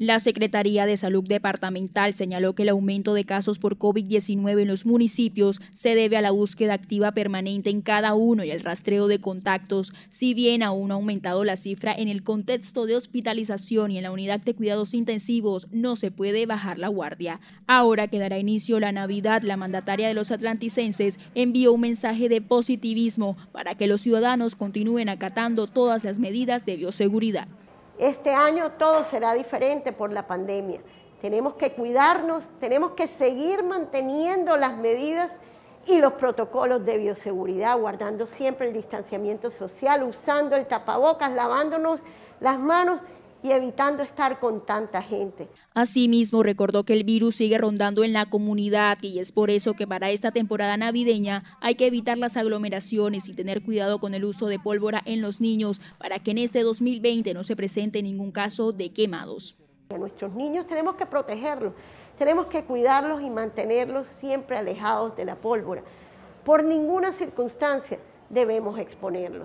La Secretaría de Salud Departamental señaló que el aumento de casos por COVID-19 en los municipios se debe a la búsqueda activa permanente en cada uno y el rastreo de contactos, si bien aún ha aumentado la cifra en el contexto de hospitalización y en la unidad de cuidados intensivos, no se puede bajar la guardia. Ahora que dará inicio la Navidad, la mandataria de los atlanticenses envió un mensaje de positivismo para que los ciudadanos continúen acatando todas las medidas de bioseguridad. Este año todo será diferente por la pandemia. Tenemos que cuidarnos, tenemos que seguir manteniendo las medidas y los protocolos de bioseguridad, guardando siempre el distanciamiento social, usando el tapabocas, lavándonos las manos y evitando estar con tanta gente. Asimismo, recordó que el virus sigue rondando en la comunidad y es por eso que para esta temporada navideña hay que evitar las aglomeraciones y tener cuidado con el uso de pólvora en los niños para que en este 2020 no se presente ningún caso de quemados. A nuestros niños tenemos que protegerlos, tenemos que cuidarlos y mantenerlos siempre alejados de la pólvora. Por ninguna circunstancia debemos exponerlos.